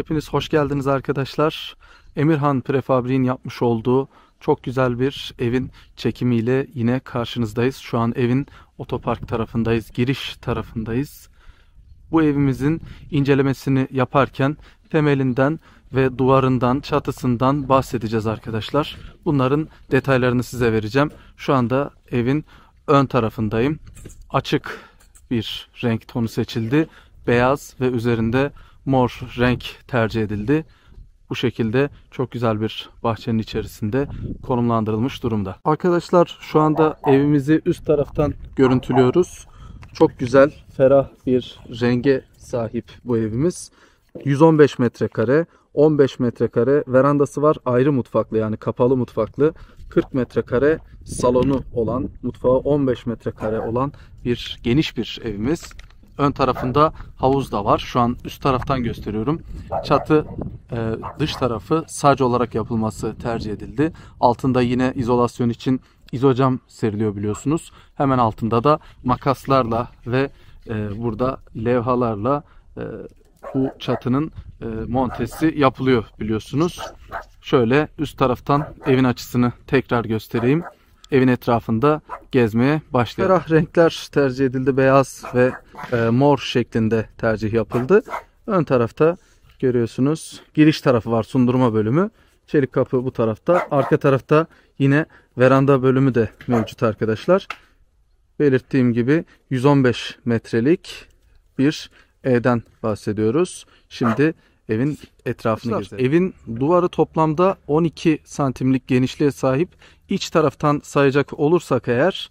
Hepiniz hoş geldiniz arkadaşlar. Emirhan Prefabrik'in yapmış olduğu çok güzel bir evin çekimiyle yine karşınızdayız. Şu an evin otopark tarafındayız, giriş tarafındayız. Bu evimizin incelemesini yaparken temelinden ve duvarından, çatısından bahsedeceğiz arkadaşlar. Bunların detaylarını size vereceğim. Şu anda evin ön tarafındayım. Açık bir renk tonu seçildi. Beyaz ve üzerinde mor renk tercih edildi. Bu şekilde çok güzel bir bahçenin içerisinde konumlandırılmış durumda. Arkadaşlar şu anda evimizi üst taraftan görüntülüyoruz. Çok güzel, ferah bir renge sahip bu evimiz. 115 metrekare, 15 metrekare verandası var ayrı mutfaklı yani kapalı mutfaklı. 40 metrekare salonu olan, mutfağı 15 metrekare olan bir geniş bir evimiz. Ön tarafında havuz da var. Şu an üst taraftan gösteriyorum. Çatı e, dış tarafı sac olarak yapılması tercih edildi. Altında yine izolasyon için izocam seriliyor biliyorsunuz. Hemen altında da makaslarla ve e, burada levhalarla e, bu çatının e, montesi yapılıyor biliyorsunuz. Şöyle üst taraftan evin açısını tekrar göstereyim evin etrafında gezmeye başlayalım. Ferah renkler tercih edildi. Beyaz ve e, mor şeklinde tercih yapıldı. Ön tarafta görüyorsunuz giriş tarafı var sundurma bölümü. Çelik kapı bu tarafta. Arka tarafta yine veranda bölümü de mevcut arkadaşlar. Belirttiğim gibi 115 metrelik bir evden bahsediyoruz. Şimdi Evin etrafını Etraf. Evin duvarı toplamda 12 santimlik genişliğe sahip. İç taraftan sayacak olursak eğer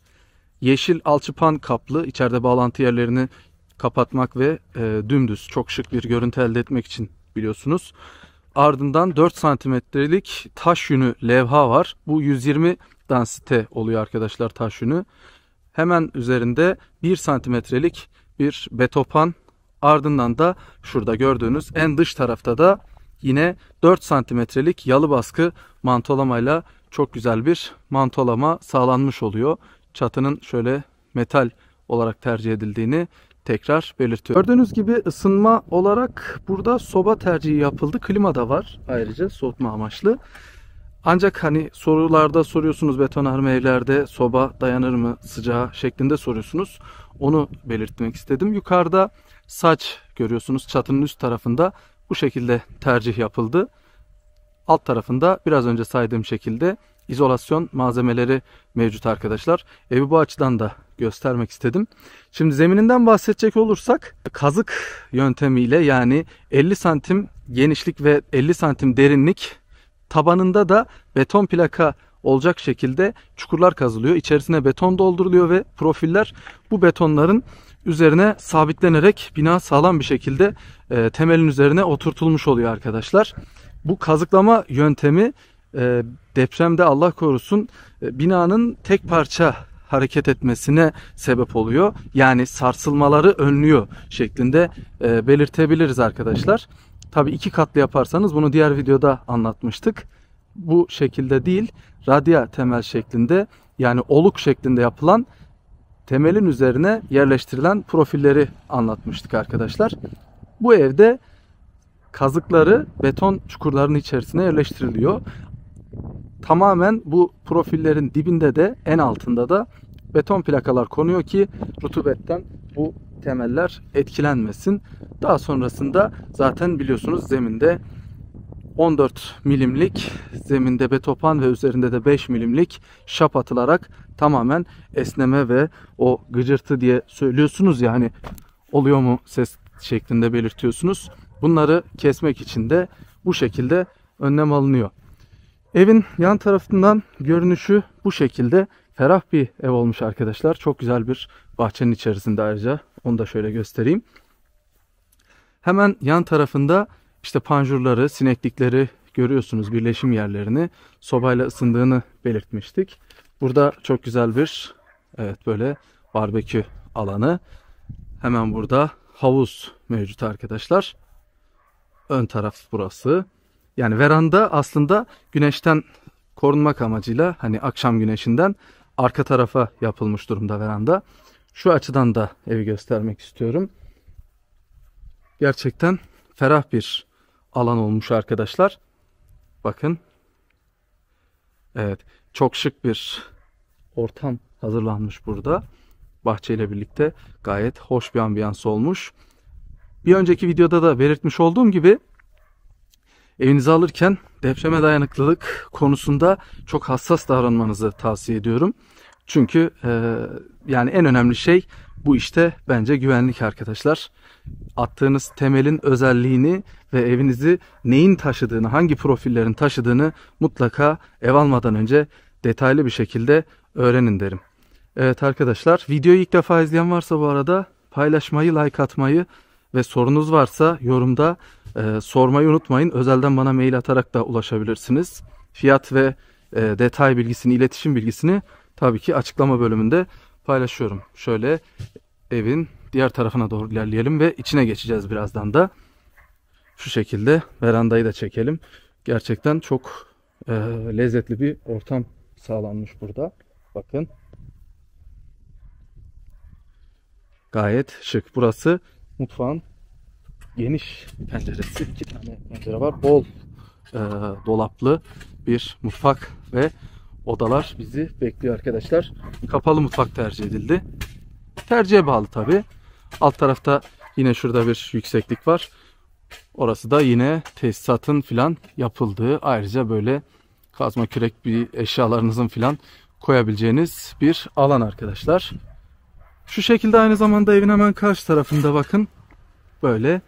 yeşil alçıpan kaplı içeride bağlantı yerlerini kapatmak ve e, dümdüz çok şık bir görüntü elde etmek için biliyorsunuz. Ardından 4 santimetrelik taş yünü levha var. Bu 120 dansite oluyor arkadaşlar taş yünü. Hemen üzerinde 1 santimetrelik bir betopan Ardından da şurada gördüğünüz en dış tarafta da yine 4 santimetrelik yalı baskı mantolamayla çok güzel bir mantolama sağlanmış oluyor. Çatının şöyle metal olarak tercih edildiğini tekrar belirtiyorum. Gördüğünüz gibi ısınma olarak burada soba tercihi yapıldı. Klima da var ayrıca soğutma amaçlı. Ancak hani sorularda soruyorsunuz betonarme evlerde soba dayanır mı sıcağı şeklinde soruyorsunuz. Onu belirtmek istedim. Yukarıda saç görüyorsunuz çatının üst tarafında bu şekilde tercih yapıldı. Alt tarafında biraz önce saydığım şekilde izolasyon malzemeleri mevcut arkadaşlar. Evi bu açıdan da göstermek istedim. Şimdi zemininden bahsedecek olursak kazık yöntemiyle yani 50 santim genişlik ve 50 santim derinlik tabanında da beton plaka olacak şekilde çukurlar kazılıyor. İçerisine beton dolduruluyor ve profiller bu betonların üzerine sabitlenerek bina sağlam bir şekilde e, temelin üzerine oturtulmuş oluyor arkadaşlar. Bu kazıklama yöntemi e, depremde Allah korusun e, binanın tek parça hareket etmesine sebep oluyor. Yani sarsılmaları önlüyor şeklinde e, belirtebiliriz arkadaşlar. Tabii iki katlı yaparsanız bunu diğer videoda anlatmıştık. Bu şekilde değil radya temel şeklinde yani oluk şeklinde yapılan temelin üzerine yerleştirilen profilleri anlatmıştık arkadaşlar. Bu evde kazıkları beton çukurların içerisine yerleştiriliyor. Tamamen bu profillerin dibinde de en altında da beton plakalar konuyor ki rutubetten bu temeller etkilenmesin. Daha sonrasında zaten biliyorsunuz zeminde 14 milimlik zeminde betopan ve üzerinde de 5 milimlik şap atılarak tamamen esneme ve o gıcırtı diye söylüyorsunuz yani oluyor mu ses şeklinde belirtiyorsunuz. Bunları kesmek için de bu şekilde önlem alınıyor. Evin yan tarafından görünüşü bu şekilde ferah bir ev olmuş arkadaşlar. Çok güzel bir bahçenin içerisinde ayrıca onu da şöyle göstereyim. Hemen yan tarafında işte panjurları, sineklikleri görüyorsunuz birleşim yerlerini sobayla ısındığını belirtmiştik. Burada çok güzel bir evet böyle barbekü alanı. Hemen burada havuz mevcut arkadaşlar. Ön taraf burası. Yani veranda aslında güneşten korunmak amacıyla hani akşam güneşinden arka tarafa yapılmış durumda veranda. Şu açıdan da evi göstermek istiyorum. Gerçekten ferah bir alan olmuş arkadaşlar. Bakın. Evet. Çok şık bir ortam hazırlanmış burada. Bahçeyle birlikte gayet hoş bir ambiyans olmuş. Bir önceki videoda da belirtmiş olduğum gibi evinizi alırken depreme dayanıklılık konusunda çok hassas davranmanızı tavsiye ediyorum. Çünkü e, yani en önemli şey bu işte bence güvenlik arkadaşlar. Attığınız temelin özelliğini ve evinizi neyin taşıdığını, hangi profillerin taşıdığını mutlaka ev almadan önce detaylı bir şekilde öğrenin derim. Evet arkadaşlar videoyu ilk defa izleyen varsa bu arada paylaşmayı, like atmayı ve sorunuz varsa yorumda e, sormayı unutmayın. Özelden bana mail atarak da ulaşabilirsiniz. Fiyat ve e, detay bilgisini, iletişim bilgisini tabii ki açıklama bölümünde paylaşıyorum. Şöyle evin diğer tarafına doğru ilerleyelim ve içine geçeceğiz birazdan da. Şu şekilde verandayı da çekelim. Gerçekten çok e, lezzetli bir ortam sağlanmış burada. Bakın. Gayet şık. Burası mutfağın geniş penceresi. İki tane pencere var. Bol e, dolaplı bir mutfak ve odalar bizi bekliyor arkadaşlar. Kapalı mutfak tercih edildi. Tercihe bağlı tabi. Alt tarafta yine şurada bir yükseklik var. Orası da yine tesisatın filan yapıldığı ayrıca böyle kazma kürek bir eşyalarınızın filan koyabileceğiniz bir alan arkadaşlar. Şu şekilde aynı zamanda evin hemen karşı tarafında bakın böyle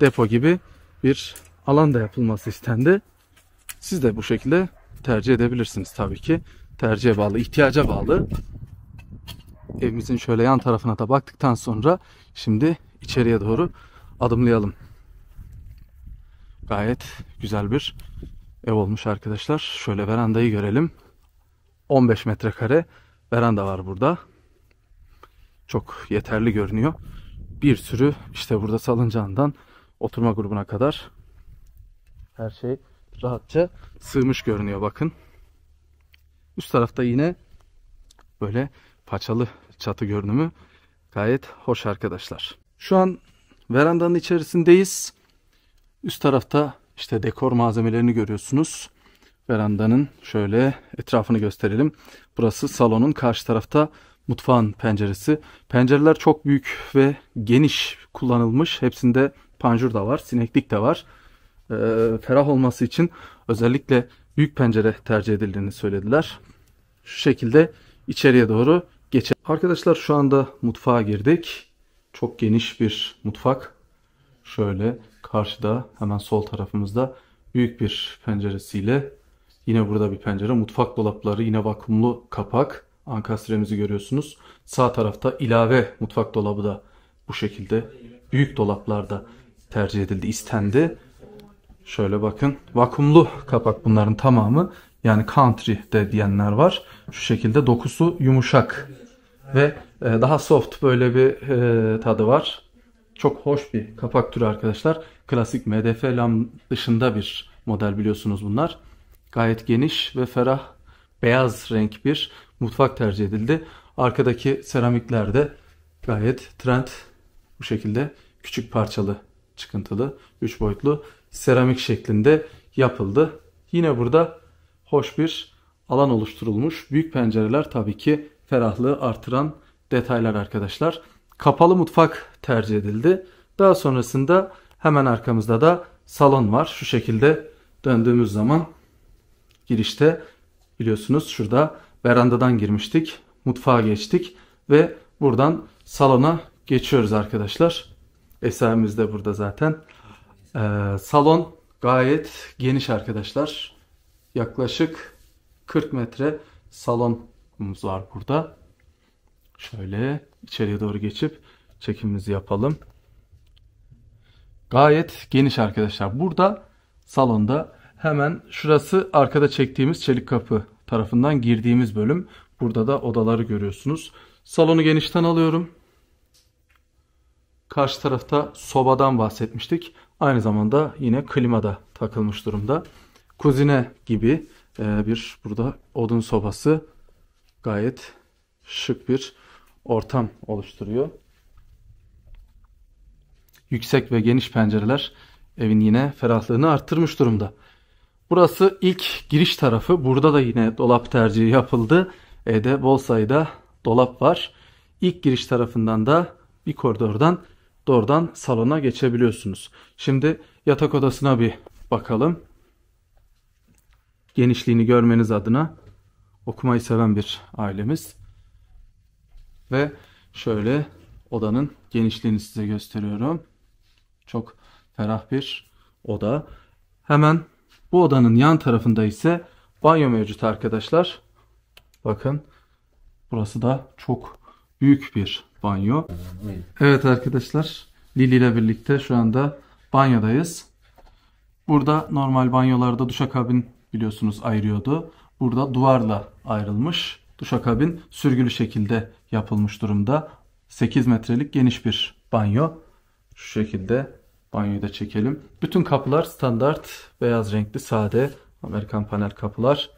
depo gibi bir alan da yapılması istendi. Siz de bu şekilde tercih edebilirsiniz tabii ki. Tercihe bağlı, ihtiyaca bağlı. Evimizin şöyle yan tarafına da baktıktan sonra şimdi içeriye doğru adımlayalım. Gayet güzel bir ev olmuş arkadaşlar. Şöyle verandayı görelim. 15 metrekare veranda var burada. Çok yeterli görünüyor. Bir sürü işte burada salıncağından oturma grubuna kadar her şey rahatça sığmış görünüyor bakın. Üst tarafta yine böyle paçalı çatı görünümü gayet hoş arkadaşlar. Şu an verandanın içerisindeyiz. Üst tarafta işte dekor malzemelerini görüyorsunuz. Verandanın şöyle etrafını gösterelim. Burası salonun karşı tarafta mutfağın penceresi. Pencereler çok büyük ve geniş kullanılmış. Hepsinde panjur da var, sineklik de var e, ferah olması için özellikle büyük pencere tercih edildiğini söylediler. Şu şekilde içeriye doğru geçelim. Arkadaşlar şu anda mutfağa girdik. Çok geniş bir mutfak. Şöyle karşıda hemen sol tarafımızda büyük bir penceresiyle yine burada bir pencere. Mutfak dolapları yine vakumlu kapak. Ankastremizi görüyorsunuz. Sağ tarafta ilave mutfak dolabı da bu şekilde büyük dolaplarda tercih edildi, istendi. Şöyle bakın vakumlu kapak bunların tamamı. Yani country de diyenler var. Şu şekilde dokusu yumuşak ve e, daha soft böyle bir e, tadı var. Çok hoş bir kapak türü arkadaşlar. Klasik MDF lam dışında bir model biliyorsunuz bunlar. Gayet geniş ve ferah beyaz renk bir mutfak tercih edildi. Arkadaki seramikler de gayet trend bu şekilde küçük parçalı çıkıntılı 3 boyutlu seramik şeklinde yapıldı. Yine burada hoş bir alan oluşturulmuş. Büyük pencereler tabii ki ferahlığı artıran detaylar arkadaşlar. Kapalı mutfak tercih edildi. Daha sonrasında hemen arkamızda da salon var. Şu şekilde döndüğümüz zaman girişte biliyorsunuz şurada verandadan girmiştik. Mutfağa geçtik ve buradan salona geçiyoruz arkadaşlar. Eserimiz de burada zaten. Ee, salon gayet geniş arkadaşlar. Yaklaşık 40 metre salonumuz var burada. Şöyle içeriye doğru geçip çekimimizi yapalım. Gayet geniş arkadaşlar. Burada salonda hemen şurası arkada çektiğimiz çelik kapı tarafından girdiğimiz bölüm. Burada da odaları görüyorsunuz. Salonu genişten alıyorum. Karşı tarafta sobadan bahsetmiştik. Aynı zamanda yine klimada takılmış durumda. Kuzine gibi e, bir burada odun sobası gayet şık bir ortam oluşturuyor. Yüksek ve geniş pencereler evin yine ferahlığını arttırmış durumda. Burası ilk giriş tarafı. Burada da yine dolap tercihi yapıldı. Evde bol sayıda dolap var. İlk giriş tarafından da bir koridordan doğrudan salona geçebiliyorsunuz. Şimdi yatak odasına bir bakalım. Genişliğini görmeniz adına okumayı seven bir ailemiz. Ve şöyle odanın genişliğini size gösteriyorum. Çok ferah bir oda. Hemen bu odanın yan tarafında ise banyo mevcut arkadaşlar. Bakın burası da çok büyük bir banyo. Evet arkadaşlar Lili ile birlikte şu anda banyodayız. Burada normal banyolarda duşakabin biliyorsunuz ayırıyordu. Burada duvarla ayrılmış. Duşakabin sürgülü şekilde yapılmış durumda. 8 metrelik geniş bir banyo. Şu şekilde banyoyu da çekelim. Bütün kapılar standart beyaz renkli sade Amerikan panel kapılar.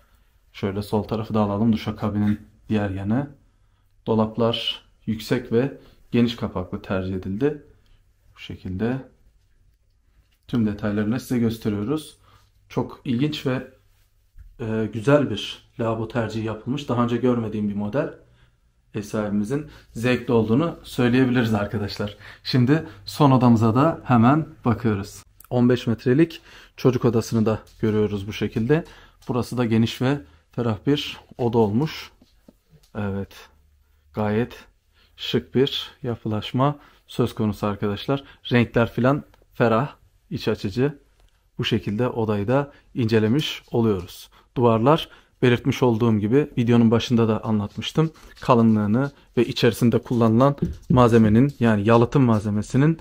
Şöyle sol tarafı da alalım duşakabinin diğer yanı. Dolaplar yüksek ve geniş kapaklı tercih edildi. Bu şekilde tüm detaylarını size gösteriyoruz. Çok ilginç ve e, güzel bir lavabo tercihi yapılmış. Daha önce görmediğim bir model ev sahibimizin zevkli olduğunu söyleyebiliriz arkadaşlar. Şimdi son odamıza da hemen bakıyoruz. 15 metrelik çocuk odasını da görüyoruz bu şekilde. Burası da geniş ve ferah bir oda olmuş. Evet. Gayet şık bir yapılaşma söz konusu arkadaşlar. Renkler filan ferah, iç açıcı. Bu şekilde odayı da incelemiş oluyoruz. Duvarlar belirtmiş olduğum gibi videonun başında da anlatmıştım. Kalınlığını ve içerisinde kullanılan malzemenin yani yalıtım malzemesinin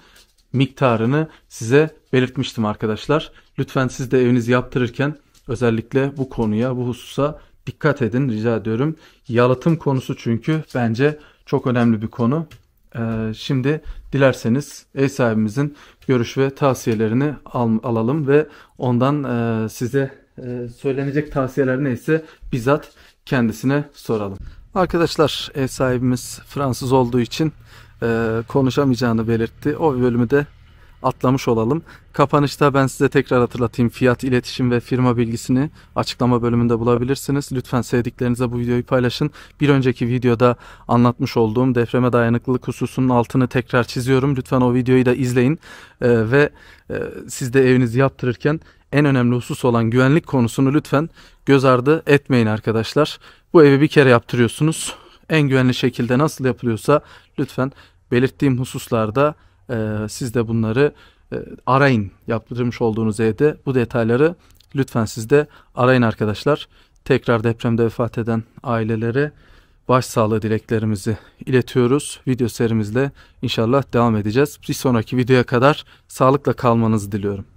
miktarını size belirtmiştim arkadaşlar. Lütfen siz de evinizi yaptırırken özellikle bu konuya, bu hususa dikkat edin rica ediyorum. Yalıtım konusu çünkü bence çok önemli bir konu. Ee, şimdi dilerseniz ev sahibimizin görüş ve tavsiyelerini al, alalım ve ondan e, size e, söylenecek tavsiyeler neyse bizzat kendisine soralım. Arkadaşlar ev sahibimiz Fransız olduğu için e, konuşamayacağını belirtti. O bölümü de atlamış olalım. Kapanışta ben size tekrar hatırlatayım. Fiyat, iletişim ve firma bilgisini açıklama bölümünde bulabilirsiniz. Lütfen sevdiklerinize bu videoyu paylaşın. Bir önceki videoda anlatmış olduğum depreme dayanıklılık hususunun altını tekrar çiziyorum. Lütfen o videoyu da izleyin ee, ve e, siz de evinizi yaptırırken en önemli husus olan güvenlik konusunu lütfen göz ardı etmeyin arkadaşlar. Bu evi bir kere yaptırıyorsunuz. En güvenli şekilde nasıl yapılıyorsa lütfen belirttiğim hususlarda e, siz de bunları e, arayın. Yaptırmış olduğunuz evde bu detayları lütfen siz de arayın arkadaşlar. Tekrar depremde vefat eden ailelere başsağlığı dileklerimizi iletiyoruz. Video serimizle inşallah devam edeceğiz. Bir sonraki videoya kadar sağlıkla kalmanızı diliyorum.